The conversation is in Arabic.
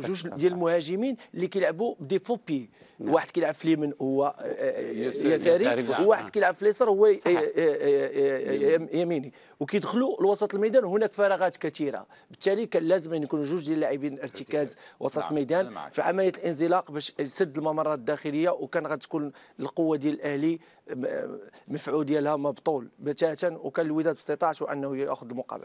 جوج ديال المهاجمين اللي كيلعبوا دي فوبي نعم. واحد كيلعب في اليمين هو آه، آه، آه، يساري وواحد كيلعب في اليسار هو يميني وكيدخلوا لوسط الميدان هناك فراغات كثيره بالتالي كان لازم يكونوا جوج ديال اللاعبين ارتكاز وسط نعم، الميدان في عمليه الانزلاق باش يسد الممرات الداخليه وكان غتكون القوه ديال الاهلي مفعول ديالها مبطول بتاتا وكان الوداد في استطاعته انه ياخذ المقابله